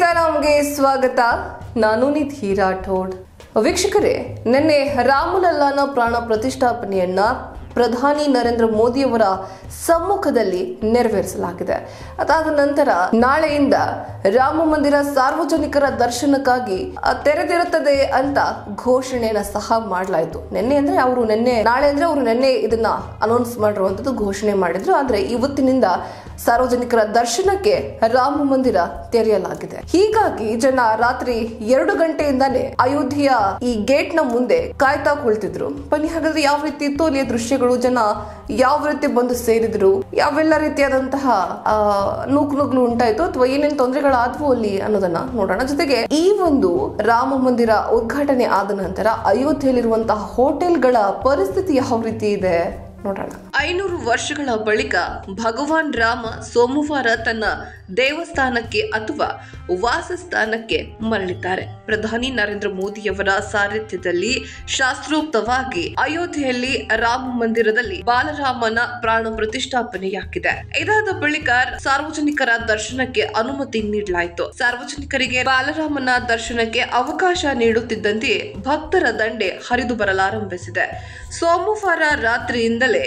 ಕಿರಣಂಗೆ ಸ್ವಾಗತ ನಾನು ನಿಧಿ ರಾಠೋಡ್ ವೀಕ್ಷಕರೇ ನಿನ್ನೆ ರಾಮಲಲ್ಲಾನ ಪ್ರಾಣ ಪ್ರತಿಷ್ಠಾಪನೆಯನ್ನ ಪ್ರಧಾನಿ ನರೇಂದ್ರ ಮೋದಿಯವರ ಸಮ್ಮುಖದಲ್ಲಿ ನೆರವೇರಿಸಲಾಗಿದೆ ಅದಾದ ನಂತರ ನಾಳೆಯಿಂದ ರಾಮ ಮಂದಿರ ಸಾರ್ವಜನಿಕರ ದರ್ಶನಕ್ಕಾಗಿ ತೆರೆದಿರುತ್ತದೆ ಅಂತ ಘೋಷಣೆಯನ್ನ ಸಹ ಮಾಡಲಾಯಿತು ನಿನ್ನೆ ಅಂದ್ರೆ ಅವರು ನಿನ್ನೆ ನಾಳೆ ಅಂದ್ರೆ ಅವರು ನಿನ್ನೆ ಇದನ್ನ ಅನೌನ್ಸ್ ಮಾಡಿರುವಂತದ್ದು ಘೋಷಣೆ ಮಾಡಿದ್ರು ಆದ್ರೆ ಇವತ್ತಿನಿಂದ ಸಾರ್ವಜನಿಕರ ದರ್ಶನಕ್ಕೆ ರಾಮ ಮಂದಿರ ತೆರೆಯಲಾಗಿದೆ ಹೀಗಾಗಿ ಜನ ರಾತ್ರಿ ಎರಡು ಗಂಟೆಯಿಂದಾನೇ ಅಯೋಧ್ಯೆಯ ಈ ಗೇಟ್ ನ ಮುಂದೆ ಕಾಯ್ತಾ ಕುಳಿತಿದ್ರು ಬನ್ನಿ ಹಾಗಾದ್ರೆ ಯಾವ ರೀತಿ ಇತ್ತು ಅಲ್ಲಿಯ ದೃಶ್ಯಗಳು ಜನ ಯಾವ ರೀತಿ ಬಂದು ಸೇರಿದ್ರು ಯಾವೆಲ್ಲ ರೀತಿಯಾದಂತಹ ನೂಕುನುಗ್ಲು ಉಂಟಾಯ್ತು ಅಥವಾ ಏನೇನು ತೊಂದರೆಗಳಾದ್ವು ಅಲ್ಲಿ ಅನ್ನೋದನ್ನ ನೋಡೋಣ ಜೊತೆಗೆ ಈ ಒಂದು ರಾಮ ಮಂದಿರ ಉದ್ಘಾಟನೆ ಆದ ನಂತರ ಅಯೋಧ್ಯೆಯಲ್ಲಿರುವಂತಹ ಹೋಟೆಲ್ಗಳ ಪರಿಸ್ಥಿತಿ ಯಾವ ರೀತಿ ಇದೆ ನೋಡೋಣ ಐನೂರು ವರ್ಷಗಳ ಬಳಿಕ ಭಗವಾನ್ ರಾಮ ಸೋಮವಾರ ತನ್ನ ದೇವಸ್ಥಾನಕ್ಕೆ ಅಥವಾ ವಾಸಸ್ಥಾನಕ್ಕೆ ಮರಳಿದ್ದಾರೆ ಪ್ರಧಾನಿ ನರೇಂದ್ರ ಮೋದಿಯವರ ಸಾರಥ್ಯದಲ್ಲಿ ಶಾಸ್ತ್ರೋಕ್ತವಾಗಿ ಅಯೋಧ್ಯೆಯಲ್ಲಿ ರಾಮ ಮಂದಿರದಲ್ಲಿ ಬಾಲರಾಮನ ಪ್ರಾಣ ಪ್ರತಿಷ್ಠಾಪನೆಯಾಗಿದೆ ಇದಾದ ಬಳಿಕ ಸಾರ್ವಜನಿಕರ ದರ್ಶನಕ್ಕೆ ಅನುಮತಿ ನೀಡಲಾಯಿತು ಸಾರ್ವಜನಿಕರಿಗೆ ಬಾಲರಾಮನ ದರ್ಶನಕ್ಕೆ ಅವಕಾಶ ನೀಡುತ್ತಿದ್ದಂತೆ ಭಕ್ತರ ದಂಡೆ ಹರಿದು ಬರಲಾರಂಭಿಸಿದೆ ಸೋಮವಾರ ರಾತ್ರಿಯಿಂದಲೇ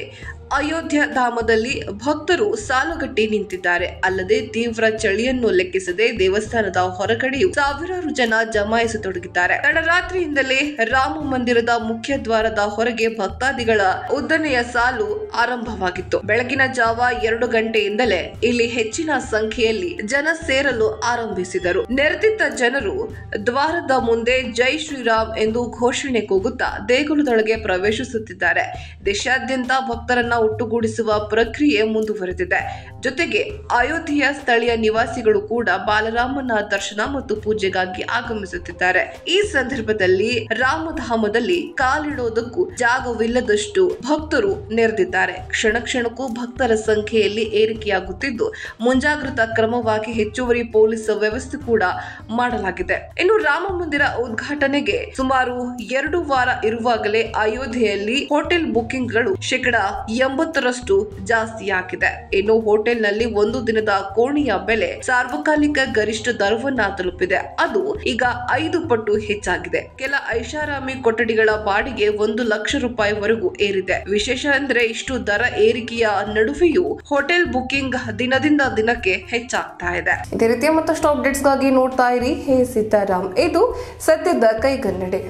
ಅಯೋಧ್ಯ ಧಾಮದಲ್ಲಿ ಭಕ್ತರು ಸಾಲುಗಟ್ಟಿ ನಿಂತಿದ್ದಾರೆ ಅಲ್ಲದೆ ತೀವ್ರ ಚಳಿಯನ್ನು ಲೆಕ್ಕಿಸದೆ ದೇವಸ್ಥಾನದ ಹೊರಗಡೆಯೂ ಸಾವಿರಾರು ಜನ ಜಮಾಯಿಸತೊಡಗಿದ್ದಾರೆ ತಡರಾತ್ರಿಯಿಂದಲೇ ರಾಮ ಮಂದಿರದ ಮುಖ್ಯ ದ್ವಾರದ ಹೊರಗೆ ಭಕ್ತಾದಿಗಳ ಉದ್ದನೆಯ ಸಾಲು ಆರಂಭವಾಗಿತ್ತು ಬೆಳಗಿನ ಜಾವ ಎರಡು ಗಂಟೆಯಿಂದಲೇ ಇಲ್ಲಿ ಹೆಚ್ಚಿನ ಸಂಖ್ಯೆಯಲ್ಲಿ ಜನ ಸೇರಲು ಆರಂಭಿಸಿದರು ನೆರೆದಿದ್ದ ಜನರು ದ್ವಾರದ ಮುಂದೆ ಜೈ ಶ್ರೀರಾಮ್ ಎಂದು ಘೋಷಣೆ ಕೂಗುತ್ತಾ ದೇಗುಲದೊಳಗೆ ಪ್ರವೇಶಿಸುತ್ತಿದ್ದಾರೆ ದೇಶಾದ್ಯಂತ ಭಕ್ತರನ್ನ ಒಟ್ಟುಗೂಡಿಸುವ ಪ್ರಕ್ರಿಯೆ ಮುಂದುವರೆದಿದೆ ಜೊತೆಗೆ ಅಯೋಧ್ಯೆಯ ಸ್ಥಳೀಯ ನಿವಾಸಿಗಳು ಕೂಡ ಬಾಲರಾಮನ ದರ್ಶನ ಮತ್ತು ಪೂಜೆಗಾಗಿ ಆಗಮಿಸುತ್ತಿದ್ದಾರೆ ಈ ಸಂದರ್ಭದಲ್ಲಿ ರಾಮಧಾಮದಲ್ಲಿ ಕಾಲಿಡೋದಕ್ಕೂ ಜಾಗವಿಲ್ಲದಷ್ಟು ಭಕ್ತರು ನೆರೆದಿದ್ದಾರೆ ಕ್ಷಣ ಕ್ಷಣಕ್ಕೂ ಭಕ್ತರ ಸಂಖ್ಯೆಯಲ್ಲಿ ಏರಿಕೆಯಾಗುತ್ತಿದ್ದು ಮುಂಜಾಗ್ರತಾ ಕ್ರಮವಾಗಿ ಹೆಚ್ಚುವರಿ ಪೊಲೀಸ್ ವ್ಯವಸ್ಥೆ ಕೂಡ ಮಾಡಲಾಗಿದೆ ಇನ್ನು ರಾಮ ಮಂದಿರ ಉದ್ಘಾಟನೆಗೆ ಸುಮಾರು ಎರಡು ವಾರ ಇರುವಾಗಲೇ ಅಯೋಧ್ಯೆಯಲ್ಲಿ ಹೋಟೆಲ್ ಬುಕಿಂಗ್ಗಳು ಶೇಕಡಾ ಎಂ ಜಾಸ್ತಿ ಆಗಿದೆ ಇನ್ನು ಹೋಟೆಲ್ನಲ್ಲಿ ಒಂದು ದಿನದ ಕೋಣೆಯ ಬೆಲೆ ಸಾರ್ವಕಾಲಿಕ ಗರಿಷ್ಠ ದರವನ್ನ ತಲುಪಿದೆ ಅದು ಈಗ ಐದು ಪಟ್ಟು ಹೆಚ್ಚಾಗಿದೆ ಕೆಲ ಐಷಾರಾಮಿ ಕೊಠಡಿಗಳ ಬಾಡಿಗೆ ಒಂದು ಲಕ್ಷ ರೂಪಾಯಿವರೆಗೂ ಏರಿದೆ ವಿಶೇಷ ಅಂದ್ರೆ ಇಷ್ಟು ದರ ಏರಿಕೆಯ ನಡುವೆಯೂ ಹೋಟೆಲ್ ಬುಕಿಂಗ್ ದಿನದಿಂದ ದಿನಕ್ಕೆ ಹೆಚ್ಚಾಗ್ತಾ ಇದೆ ಇದೇ ರೀತಿಯ ಮತ್ತಷ್ಟು ಅಪ್ಡೇಟ್ಸ್ಗಾಗಿ ನೋಡ್ತಾ ಇರಿ ಹೇ ಸೀತಾರಾಮ್ ಇದು ಸದ್ಯದ ಕೈಗನ್ನಡಿ